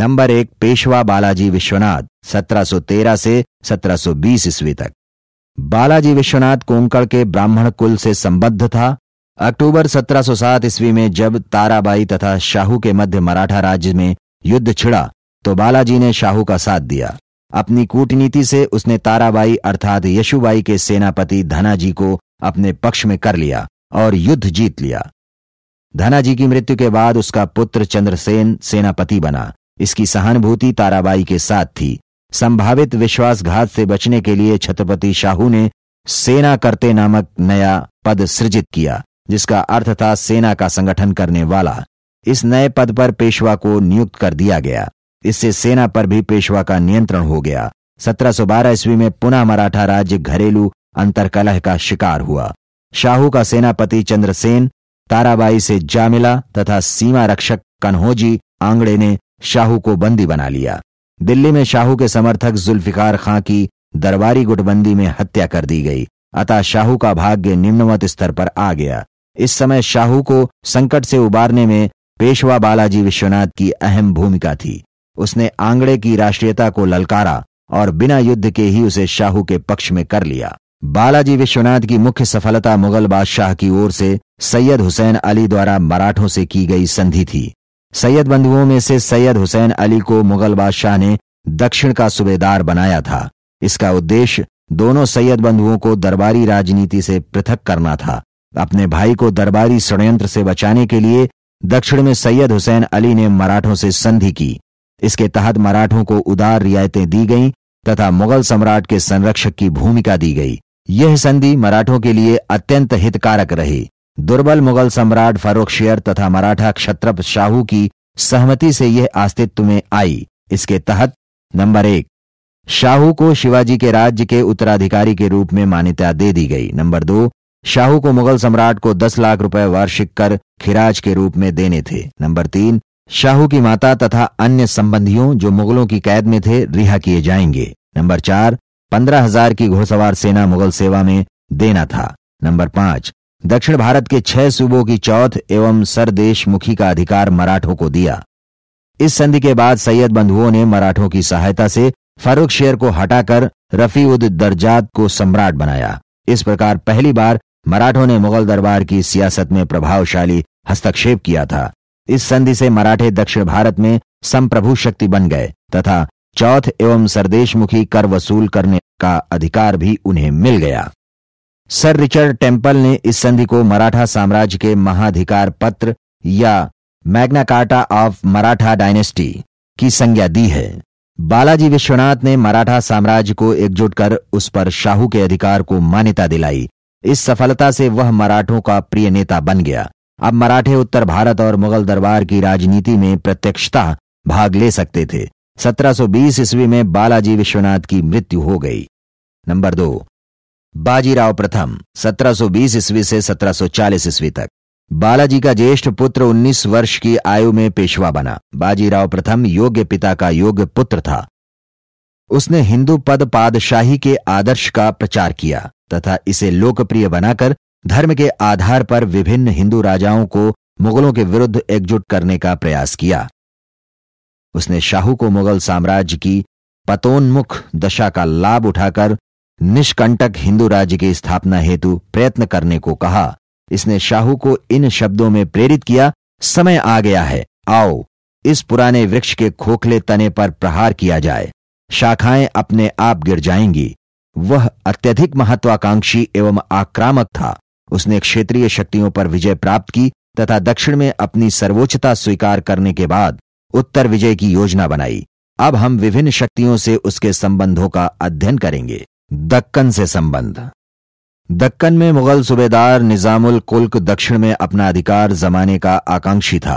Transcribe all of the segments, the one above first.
number एक पेशवा बालाजी विश्वनाथ 1713 से 1720 ईस्वी तक बालाजी विश्वनाथ कोंकण के ब्राह्मण कुल से संबद्ध था अक्टूबर 1707 ईस्वी में जब ताराबाई तथा शाहू के मध्य मराठा राज्य में युद्ध छिड़ा तो बालाजी ने शाहू का साथ दिया अपनी कूटनीति से उसने ताराबाई अर्थात यशुबाई के सेनापति धनाजी को अपने पक्ष में कर लिया और युद्ध जीत लिया धनाजी की मृत्यु के बाद उसका पुत्र चंद्रसेन सेनापति बना इसकी सहानुभूति ताराबाई के साथ थी संभावित विश्वासघात से बचने के लिए छत्रपति शाहू ने सेना करते नामक नया पद सृजित किया जिसका अर्थ था सेना का संगठन करने वाला इस नए पद पर पेशवा को नियुक्त कर दिया गया इससे सेना पर भी पेशवा का नियंत्रण हो गया 1712 ईस्वी में पुनः मराठा राज्य घरेलू अंतरकलह का शिकार हुआ शाहू का सेनापति चंद्रसेन ताराबाई से जा मिला तथा सीमा रक्षक कन्होजी आंगड़े ने शाहू को बंदी बना लिया दिल्ली में शाहू के समर्थक जुल्फिकार खां की दरबारी गुटबंदी में हत्या कर दी गई अतः शाहू का भाग्य निम्नवत स्तर पर आ गया इस समय शाहू को संकट से उबारने में पेशवा बालाजी विश्वनाथ की अहम भूमिका थी उसने आंगड़े की राष्ट्रीयता को ललकारा और बिना युद्ध के ही उसे शाहू के पक्ष में कर लिया बालाजी विश्वनाथ की मुख्य सफलता मुगल बादशाह की ओर से सैयद हुसैन अली द्वारा मराठों से की गई संधि थी सैयद बंधुओं में से सैयद हुसैन अली को मुगल बादशाह ने दक्षिण का सूबेदार बनाया था इसका उद्देश्य दोनों सैयद बंधुओं को दरबारी राजनीति से पृथक करना था अपने भाई को दरबारी षड्यंत्र से बचाने के लिए दक्षिण में सैयद हुसैन अली ने मराठों से संधि की इसके तहत मराठों को उदार रियायतें दी गईं तथा मुगल सम्राट के संरक्षक की भूमिका दी गई यह संधि मराठों के लिए अत्यंत हितकारक रही दुर्बल मुगल सम्राट फारूक शेयर तथा मराठा क्षत्रप शाहू की सहमति से यह अस्तित्व में आई इसके तहत नंबर एक शाहू को शिवाजी के राज्य के उत्तराधिकारी के रूप में मान्यता दे दी गई नंबर दो शाहू को मुगल सम्राट को दस लाख रुपए वार्षिक कर खिराज के रूप में देने थे नंबर तीन शाहू की माता तथा अन्य संबंधियों जो मुगलों की कैद में थे रिहा किए जाएंगे नंबर चार पंद्रह हजार की घोड़सवार सेना मुगल सेवा में देना था नंबर पांच दक्षिण भारत के छह सूबों की चौथ एवं सरदेशमुखी का अधिकार मराठों को दिया इस संधि के बाद सैयद बंधुओं ने मराठों की सहायता से फारूक शेर को हटाकर रफी उद दर्जात को सम्राट बनाया इस प्रकार पहली बार मराठों ने मुगल दरबार की सियासत में प्रभावशाली हस्तक्षेप किया था इस संधि से मराठे दक्षिण भारत में संप्रभु शक्ति बन गए तथा चौथ एवं सरदेशमुखी कर वसूल करने का अधिकार भी उन्हें मिल गया सर रिचर्ड टेम्पल ने इस संधि को मराठा साम्राज्य के महाधिकार पत्र या Magna Carta of Maratha dynasty की संज्ञा दी है बालाजी विश्वनाथ ने मराठा साम्राज्य को एकजुट कर उस पर शाहू के अधिकार को मान्यता दिलाई इस सफलता से वह मराठों का प्रिय नेता बन गया अब मराठे उत्तर भारत और मुगल दरबार की राजनीति में प्रत्यक्षता भाग ले सकते थे 1720 ईस्वी में बालाजी विश्वनाथ की मृत्यु हो गई नंबर दो बाजीराव प्रथम 1720 ईस्वी से 1740 ईस्वी तक बालाजी का ज्येष्ठ पुत्र 19 वर्ष की आयु में पेशवा बना बाजीराव प्रथम योग्य पिता का योग्य पुत्र था उसने हिंदू पद पादशाही के आदर्श का प्रचार किया तथा इसे लोकप्रिय बनाकर धर्म के आधार पर विभिन्न हिंदू राजाओं को मुगलों के विरुद्ध एकजुट करने का प्रयास किया उसने शाहू को मुगल साम्राज्य की पतोन्मुख दशा का लाभ उठाकर निष्कंटक हिंदू राज्य की स्थापना हेतु प्रयत्न करने को कहा इसने शाहू को इन शब्दों में प्रेरित किया समय आ गया है आओ इस पुराने वृक्ष के खोखले तने पर प्रहार किया जाए शाखाएं अपने आप गिर जाएंगी वह अत्यधिक महत्वाकांक्षी एवं आक्रामक था उसने क्षेत्रीय शक्तियों पर विजय प्राप्त की तथा दक्षिण में अपनी सर्वोच्चता स्वीकार करने के बाद उत्तर विजय की योजना बनाई अब हम विभिन्न शक्तियों से उसके संबंधों का अध्ययन करेंगे दक्कन से संबंध दक्कन में मुगल सूबेदार निजामुल कुल्क दक्षिण में अपना अधिकार जमाने का आकांक्षी था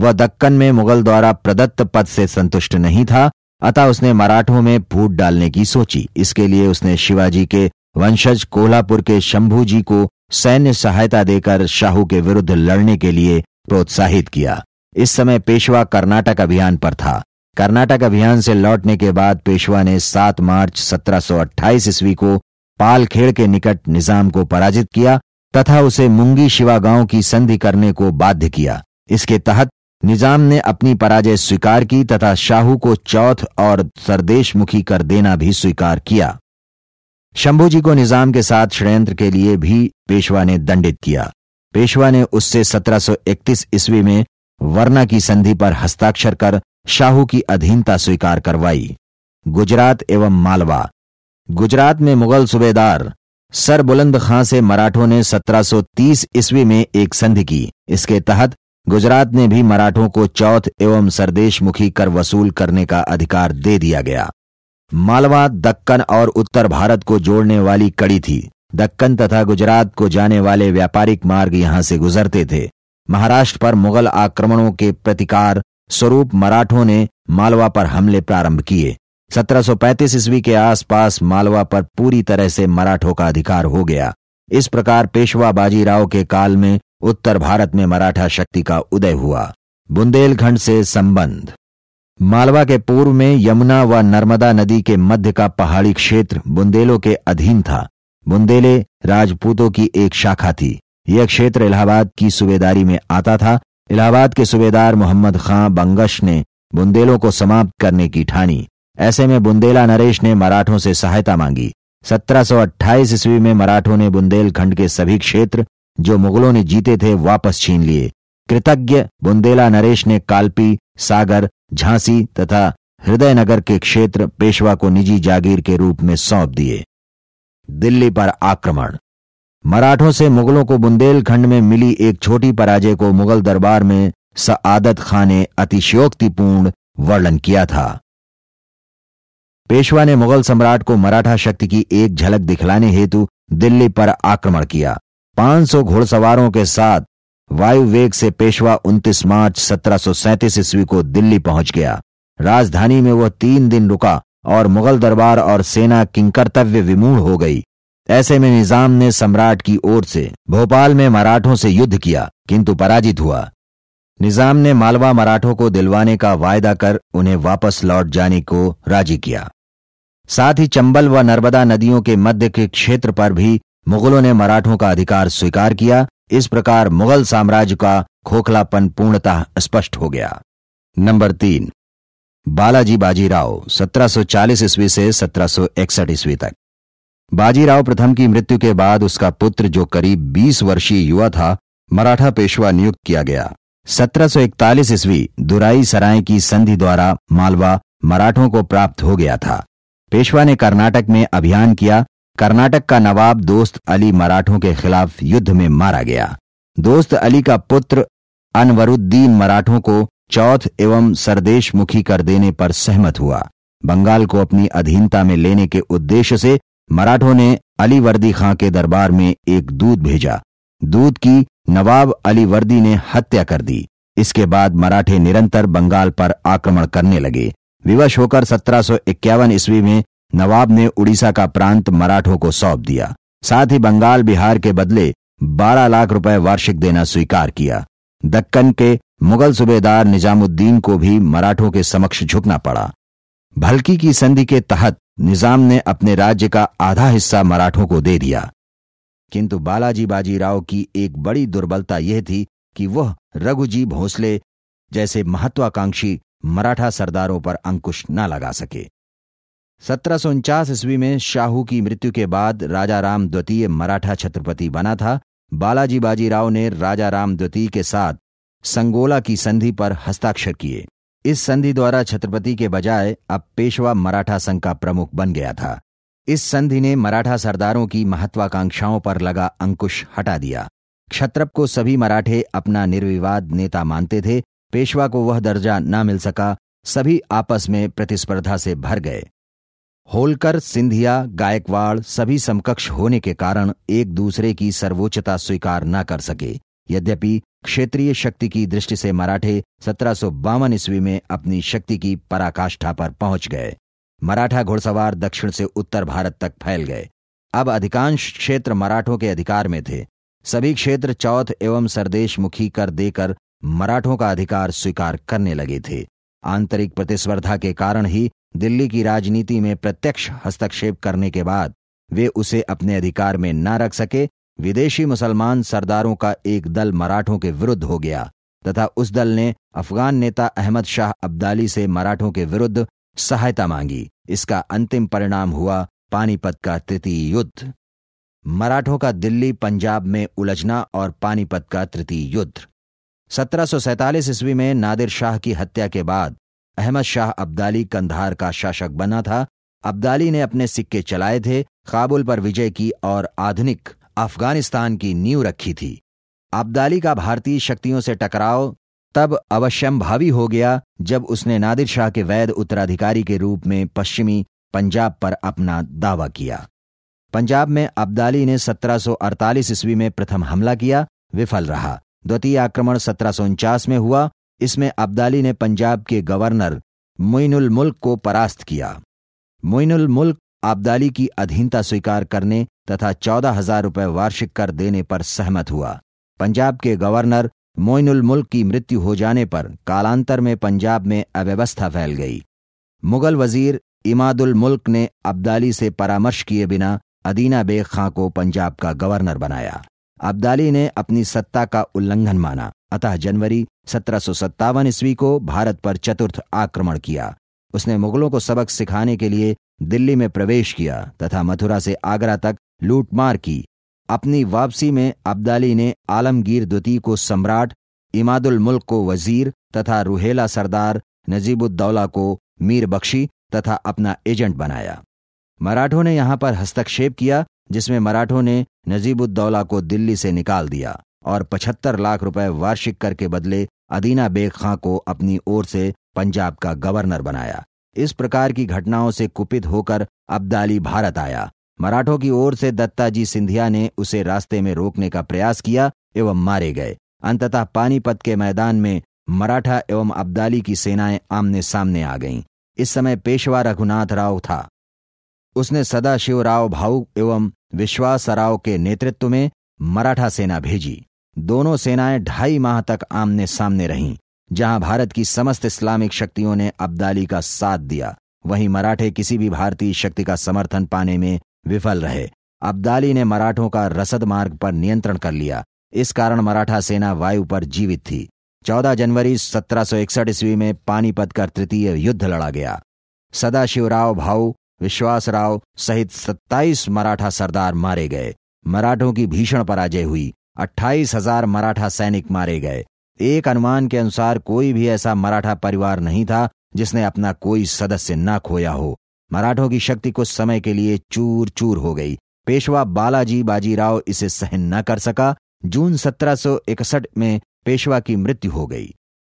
वह दक्कन में मुगल द्वारा प्रदत्त पद से संतुष्ट नहीं था अतः उसने मराठों में फूट डालने की सोची इसके लिए उसने शिवाजी के वंशज कोल्हापुर के शंभू जी को सैन्य सहायता देकर शाहू के विरुद्ध लड़ने के लिए प्रोत्साहित किया इस समय पेशवा कर्नाटक अभियान पर था कर्नाटक अभियान से लौटने के बाद पेशवा ने 7 मार्च 1728 ईस्वी को पालखेड़ के निकट निजाम को पराजित किया तथा उसे मुंगी शिवा गांव की संधि करने को बाध्य किया इसके तहत निजाम ने अपनी पराजय स्वीकार की तथा शाहू को चौथ और सरदेश मुखी कर देना भी स्वीकार किया शंभुजी को निजाम के साथ षड्यंत्र के लिए भी पेशवा ने दंडित किया पेशवा ने उससे 1731 ईस्वी में वर्णा की संधि पर हस्ताक्षर कर शाहू की अधीनता स्वीकार करवाई गुजरात एवं मालवा गुजरात में मुगल सूबेदार सर बुलंद खां से मराठों ने 1730 ईस्वी में एक संधि की इसके तहत गुजरात ने भी मराठों को चौथ एवं सरदेश मुखी कर वसूल करने का अधिकार दे दिया गया मालवा दक्कन और उत्तर भारत को जोड़ने वाली कड़ी थी दक्कन तथा गुजरात को जाने वाले व्यापारिक मार्ग यहां से गुजरते थे महाराष्ट्र पर मुगल आक्रमणों के प्रतिकार स्वरूप मराठों ने मालवा पर हमले प्रारंभ किए 1735 ईस्वी के आसपास मालवा पर पूरी तरह से मराठों का अधिकार हो गया इस प्रकार पेशवा बाजीराव के काल में उत्तर भारत में मराठा शक्ति का उदय हुआ बुंदेलखंड से संबंध मालवा के पूर्व में यमुना व नर्मदा नदी के मध्य का पहाड़ी क्षेत्र बुंदेलों के अधीन था बुंदेले राजपूतों की एक शाखा थी यह क्षेत्र इलाहाबाद की सूबेदारी में आता था इलाहाबाद के सूबेदार मोहम्मद खां बंगश ने बुंदेलों को समाप्त करने की ठानी ऐसे में बुंदेला नरेश ने मराठों से सहायता मांगी 1728 ईस्वी में मराठों ने बुंदेलखंड के सभी क्षेत्र जो मुगलों ने जीते थे वापस छीन लिए कृतज्ञ बुंदेला नरेश ने कालपी सागर झांसी तथा हृदयनगर के क्षेत्र पेशवा को निजी जागीर के रूप में सौंप दिए दिल्ली पर आक्रमण मराठों से मुगलों को बुंदेलखंड में मिली एक छोटी पराजय को मुगल दरबार में सआदत खां ने अतिशयोक्तिपूर्ण वर्णन किया था पेशवा ने मुगल सम्राट को मराठा शक्ति की एक झलक दिखलाने हेतु दिल्ली पर आक्रमण किया 500 घुड़सवारों के साथ वायु वेग से पेशवा 29 मार्च सत्रह ईस्वी को दिल्ली पहुंच गया राजधानी में वह तीन दिन रुका और मुगल दरबार और सेना किंकर्तव्य विमूढ़ हो गई ऐसे में निजाम ने सम्राट की ओर से भोपाल में मराठों से युद्ध किया किंतु पराजित हुआ निजाम ने मालवा मराठों को दिलवाने का वायदा कर उन्हें वापस लौट जाने को राजी किया साथ ही चंबल व नर्मदा नदियों के मध्य के क्षेत्र पर भी मुगलों ने मराठों का अधिकार स्वीकार किया इस प्रकार मुगल साम्राज्य का खोखलापन पूर्णतः स्पष्ट हो गया नंबर तीन बालाजी बाजीराव सत्रह सौ चालीस ईस्वी से सत्रह सौ इकसठ ईस्वी तक बाजीराव प्रथम की मृत्यु के बाद उसका पुत्र जो करीब 20 वर्षीय युवा था मराठा पेशवा नियुक्त किया गया 1741 ईस्वी दुराई सराय की संधि द्वारा मालवा मराठों को प्राप्त हो गया था पेशवा ने कर्नाटक में अभियान किया कर्नाटक का नवाब दोस्त अली मराठों के खिलाफ युद्ध में मारा गया दोस्त अली का पुत्र अनवरुद्दीन मराठों को चौथ एवं सरदेश मुखी कर देने पर सहमत हुआ बंगाल को अपनी अधीनता में लेने के उद्देश्य से मराठों ने अली वर्दी खां के दरबार में एक दूध भेजा दूध की नवाब अली वर्दी ने हत्या कर दी इसके बाद मराठे निरंतर बंगाल पर आक्रमण करने लगे विवश होकर सत्रह सौ इक्यावन ईस्वी में नवाब ने उड़ीसा का प्रांत मराठों को सौंप दिया साथ ही बंगाल बिहार के बदले बारह लाख रुपए वार्षिक देना स्वीकार किया दक्कन के मुगल सूबेदार निजामुद्दीन को भी मराठों के समक्ष झुकना पड़ा भल्की की संधि के तहत निजाम ने अपने राज्य का आधा हिस्सा मराठों को दे दिया किंतु बालाजी बाजीराव की एक बड़ी दुर्बलता यह थी कि वह रघुजी भोसले जैसे महत्वाकांक्षी मराठा सरदारों पर अंकुश न लगा सके सत्रह सौ उनचास ईस्वी में शाहू की मृत्यु के बाद राजा राम द्वितीय मराठा छत्रपति बना था बालाजी बाजीराव ने राजा राम द्वितीय के साथ संगोला की संधि पर हस्ताक्षर किए इस संधि द्वारा छत्रपति के बजाय अब पेशवा मराठा संघ का प्रमुख बन गया था इस संधि ने मराठा सरदारों की महत्वाकांक्षाओं पर लगा अंकुश हटा दिया क्षत्रप को सभी मराठे अपना निर्विवाद नेता मानते थे पेशवा को वह दर्जा न मिल सका सभी आपस में प्रतिस्पर्धा से भर गए होलकर सिंधिया गायकवाड़ सभी समकक्ष होने के कारण एक दूसरे की सर्वोच्चता स्वीकार न कर सके यद्यपि क्षेत्रीय शक्ति की दृष्टि से मराठे सत्रह ईस्वी में अपनी शक्ति की पराकाष्ठा पर पहुंच गए मराठा घुड़सवार दक्षिण से उत्तर भारत तक फैल गए अब अधिकांश क्षेत्र मराठों के अधिकार में थे सभी क्षेत्र चौथ एवं सरदेश मुखी कर देकर मराठों का अधिकार स्वीकार करने लगे थे आंतरिक प्रतिस्पर्धा के कारण ही दिल्ली की राजनीति में प्रत्यक्ष हस्तक्षेप करने के बाद वे उसे अपने अधिकार में न रख सके विदेशी मुसलमान सरदारों का एक दल मराठों के विरुद्ध हो गया तथा उस दल ने अफगान नेता अहमद शाह अब्दाली से मराठों के विरुद्ध सहायता मांगी इसका अंतिम परिणाम हुआ पानीपत का तृतीय युद्ध मराठों का दिल्ली पंजाब में उलझना और पानीपत का तृतीय युद्ध सत्रह सौ सैतालीस ईस्वी में नादिर शाह की हत्या के बाद अहमद शाह अब्दाली कंधार का शासक बना था अब्दाली ने अपने सिक्के चलाए थे काबुल पर विजय की और आधुनिक अफगानिस्तान की नींव रखी थी अब्दाली का भारतीय शक्तियों से टकराव तब अवश्यंभावी हो गया जब उसने नादिर शाह के वैध उत्तराधिकारी के रूप में पश्चिमी पंजाब पर अपना दावा किया पंजाब में अब्दाली ने 1748 ईस्वी में प्रथम हमला किया विफल रहा द्वितीय आक्रमण सत्रह में हुआ इसमें अब्दाली ने पंजाब के गवर्नर मोइनुल मुल्क को परास्त किया मोइनुल मुल्क अब्दाली की अधीनता स्वीकार करने तथा चौदह हजार रुपए वार्षिक कर देने पर सहमत हुआ पंजाब के गवर्नर मोइनुल मुल्क की मृत्यु हो जाने पर कालांतर में पंजाब में अव्यवस्था फैल गई मुगल वजीर इमादुल मुल्क ने अब्दाली से परामर्श किए बिना अदीना बेग खां को पंजाब का गवर्नर बनाया अब्दाली ने अपनी सत्ता का उल्लंघन माना अतः जनवरी सत्रह सौ सत्तावन ईस्वी को भारत पर चतुर्थ आक्रमण किया उसने मुगलों को सबक सिखाने के लिए दिल्ली में प्रवेश किया तथा मथुरा से आगरा तक लूटमार की अपनी वापसी में अब्दाली ने आलमगीर द्वितीय को सम्राट इमादुल मुल्क को वजीर तथा रुहेला सरदार नजीबुद्दौला को मीर बख्शी तथा अपना एजेंट बनाया मराठों ने यहां पर हस्तक्षेप किया जिसमें मराठों ने नजीबुद्दौला को दिल्ली से निकाल दिया और पचहत्तर लाख रुपए वार्षिक कर के बदले अदीना बेग खां को अपनी ओर से पंजाब का गवर्नर बनाया इस प्रकार की घटनाओं से कुपित होकर अब्दाली भारत आया मराठों की ओर से दत्ताजी सिंधिया ने उसे रास्ते में रोकने का प्रयास किया एवं मारे गए अंततः पानीपत के मैदान में मराठा एवं अब्दाली की सेनाएं आमने सामने आ गईं इस समय पेशवा रघुनाथ राव था उसने सदाशिव राव भाऊ एवं विश्वास राव के नेतृत्व में मराठा सेना भेजी दोनों सेनाएं ढाई माह तक आमने सामने रहीं जहां भारत की समस्त इस्लामिक शक्तियों ने अब्दाली का साथ दिया वहीं मराठे किसी भी भारतीय शक्ति का समर्थन पाने में विफल रहे अब्दाली ने मराठों का रसद मार्ग पर नियंत्रण कर लिया इस कारण मराठा सेना वायु पर जीवित थी 14 जनवरी 1761 ईस्वी में पानीपत का तृतीय युद्ध लड़ा गया सदाशिवराव भाऊ विश्वासराव सहित 27 मराठा सरदार मारे गए मराठों की भीषण पराजय हुई अट्ठाईस हजार मराठा सैनिक मारे गए एक अनुमान के अनुसार कोई भी ऐसा मराठा परिवार नहीं था जिसने अपना कोई सदस्य न खोया हो मराठों की शक्ति कुछ समय के लिए चूर चूर हो गई पेशवा बालाजी बाजीराव इसे सहन न कर सका जून 1761 में पेशवा की मृत्यु हो गई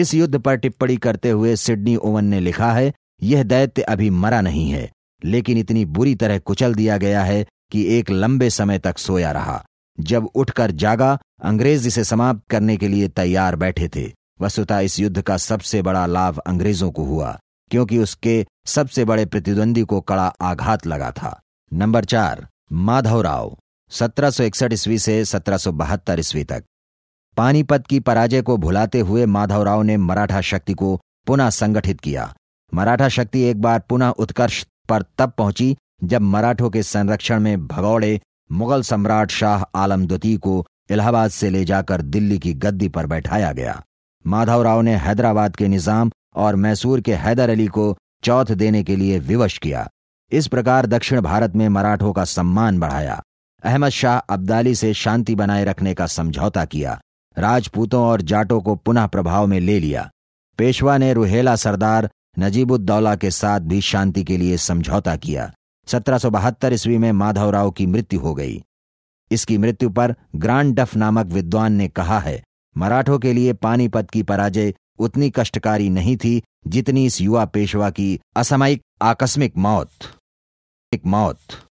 इस युद्ध पर टिप्पणी करते हुए सिडनी ओवन ने लिखा है यह दैत्य अभी मरा नहीं है लेकिन इतनी बुरी तरह कुचल दिया गया है कि एक लंबे समय तक सोया रहा जब उठकर जागा अंग्रेज इसे समाप्त करने के लिए तैयार बैठे थे वस्तुतः इस युद्ध का सबसे बड़ा लाभ अंग्रेजों को हुआ क्योंकि उसके सबसे बड़े प्रतिद्वंदी को कड़ा आघात लगा था नंबर चार माधवराव सत्रह सौ इकसठ ईस्वी से सत्रह सौ बहत्तर ईस्वी तक पानीपत की पराजय को भुलाते हुए माधवराव ने मराठा शक्ति को पुनः संगठित किया मराठा शक्ति एक बार पुनः उत्कर्ष पर तब पहुंची जब मराठों के संरक्षण में भगौड़े मुगल सम्राट शाह आलम द्वितीय को इलाहाबाद से ले जाकर दिल्ली की गद्दी पर बैठाया गया माधवराव ने हैदराबाद के निजाम और मैसूर के हैदर अली को चौथ देने के लिए विवश किया इस प्रकार दक्षिण भारत में मराठों का सम्मान बढ़ाया अहमद शाह अब्दाली से शांति बनाए रखने का समझौता किया राजपूतों और जाटों को पुनः प्रभाव में ले लिया पेशवा ने रुहेला सरदार नजीबुद्दौला के साथ भी शांति के लिए समझौता किया सत्रह सौ बहत्तर ईस्वी में माधवराव की मृत्यु हो गई इसकी मृत्यु पर ग्रांड डफ नामक विद्वान ने कहा है मराठों के लिए पानीपत की पराजय उतनी कष्टकारी नहीं थी जितनी इस युवा पेशवा की असामयिक आकस्मिक मौत एक मौत